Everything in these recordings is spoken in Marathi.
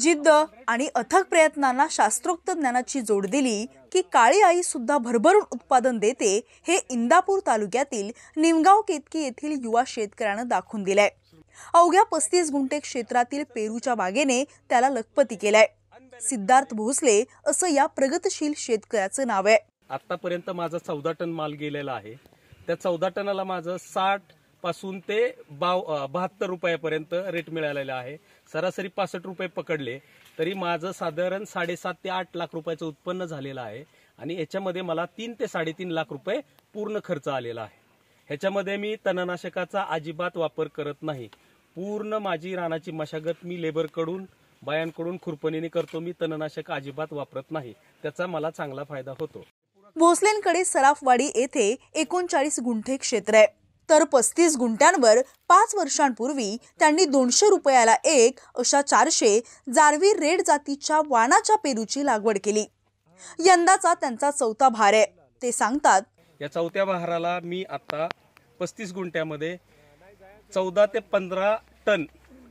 जिद्द आणि अथक प्रयत्नांना शास्त्रोक्त ज्ञानाची जोड दिली की काळी आई सुद्धा भरभरून उत्पादन देते हे इंदापूर तालुक्यातील निमगाव केतकी येथील युवा शेतकऱ्यानं दाखवून दिलंय अवघ्या पस्तीस गुंठे क्षेत्रातील पेरूच्या बागेने त्याला लखपती केलाय सिद्धार्थ भोसले असं या प्रगतशील शेतकऱ्याचं नाव आहे आतापर्यंत माझा चौदा टन माल गेलेला आहे त्या चौदा टनाला माझं साठ पासून ते बाव बहात्तर रुपयापर्यंत रेट मिळालेला आहे सरासरी पासष्ट रुपये पकडले तरी माझं साधारण साडेसात ते आठ लाख रुपयाचं उत्पन्न झालेलं आहे आणि याच्यामध्ये मला तीन ते साडेतीन लाख रुपये पूर्ण खर्च आलेला आहे ह्याच्यामध्ये मी तणनाशकाचा अजिबात वापर करत नाही पूर्ण माझी रानाची मशागत मी लेबरकडून बायांकडून खुरपणीने करतो मी तणनाशक अजिबात वापरत नाही त्याचा मला चांगला फायदा होतो भोसलेंकडे सराफवाडी येथे एकोणचाळीस गुंठे क्षेत्र आहे तर पस्तीस गुंट्यांवर पाच वर्षांपूर्वी त्यांनी दोनशे रुपयाला एक अशा चारशे जारवी रेड जातीच्या वाणाच्या पेरूची लागवड केली यंदाचा त्यांचा चौथा भार आहे ते सांगतात या चौथ्या भाराला मी आता पस्तीस गुंठ्यामध्ये चौदा ते पंधरा टन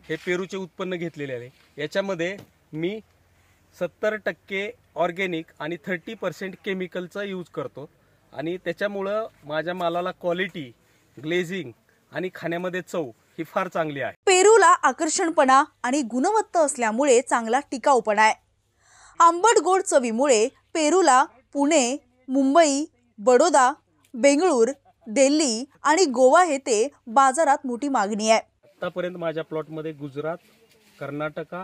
हे पेरूचे उत्पन्न घेतलेले आहे याच्यामध्ये मी सत्तर टक्के ऑर्गेनिक आणि थर्टी पर्सेंट केमिकलचा यूज करतो आणि त्याच्यामुळं माझ्या मालाला क्वालिटी ग्लेझिंग आणि खाण्यामध्ये चव ही फार चांगली आहे पेरूला आकर्षणपणा आणि गुणवत्ता असल्यामुळे चांगला टिकाऊपणा आहे आंबट गोड चवीमुळे पेरूला पुणे मुंबई बडोदा बेंगळूर दिल्ली आणि गोवा हे ते बाजारात मोठी मागणी आहे आतापर्यंत माझ्या प्लॉटमध्ये गुजरात कर्नाटका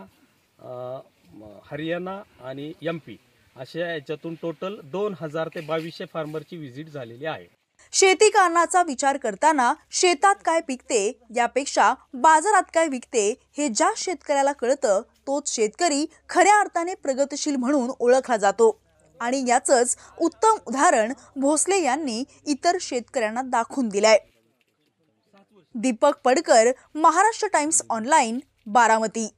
हरियाणा आणि एम पी अशा याच्यातून टोटल दोन हजार ते बावीसशे फार्मरची व्हिजिट झालेली आहे शेती कारणाचा विचार करताना शेतात काय पिकते यापेक्षा बाजारात काय विकते हे ज्या शेतकऱ्याला कळतं तोच शेतकरी खऱ्या अर्थाने प्रगतशील म्हणून ओळखला जातो आणि याचंच उत्तम उदाहरण भोसले यांनी इतर शेतकऱ्यांना दाखवून दिलंय दीपक पडकर महाराष्ट्र टाइम्स ऑनलाईन बारामती